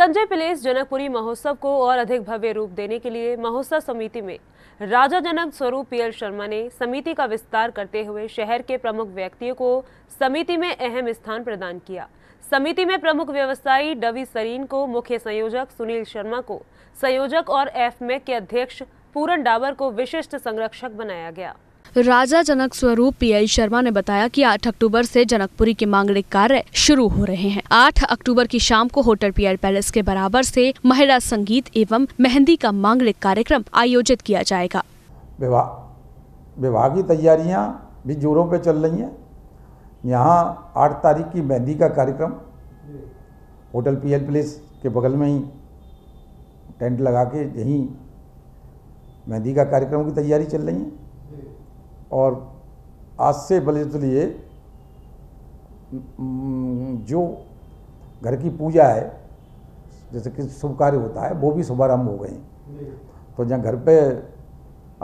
Sanjay place Janakpuri महोत्सव को और अधिक भव्य रूप देने के लिए महोत्सव समिति में राजा जनक स्वरूप पी शर्मा ने समिति का विस्तार करते हुए शहर के प्रमुख व्यक्तियों को समिति में अहम स्थान प्रदान किया समिति में प्रमुख व्यवसायी डवी सरीन को मुख्य संयोजक सुनील शर्मा को संयोजक और एफ के अध्यक्ष पूरन डाबर को विशिष्ट संरक्षक बनाया गया राजा जनक स्वरूप पीआई शर्मा ने बताया कि 8 अक्टूबर से जनकपुरी के मांगलिक कार्य शुरू हो रहे हैं 8 अक्टूबर की शाम को होटल पीआई पैलेस के बराबर से महिला संगीत एवं मेहंदी का मांगलिक कार्यक्रम आयोजित किया जाएगा विवाह विवाह की तैयारियाँ भी जोरों पे चल रही हैं यहाँ आठ तारीख की मेहंदी का कार्यक्रम होटल पी प्लेस के बगल में ही टेंट लगा के यहीं मेहंदी का कार्यक्रम की तैयारी चल रही है और आज से बल लिए जो घर की पूजा है जैसे कि शुभ कार्य होता है वो भी शुभारम्भ हो गए तो जहाँ घर पे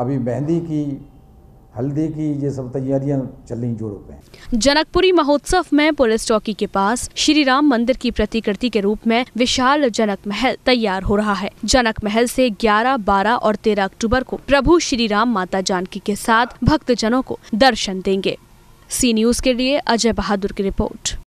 अभी मेहंदी की हल्दी की ये सब तैयारियां चल रही जोरों पे जनकपुरी महोत्सव में पुलिस चौकी के पास श्री राम मंदिर की प्रतिकृति के रूप में विशाल जनक महल तैयार हो रहा है जनक महल से 11, 12 और 13 अक्टूबर को प्रभु श्री राम माता जानकी के साथ भक्तजनों को दर्शन देंगे सी न्यूज के लिए अजय बहादुर की रिपोर्ट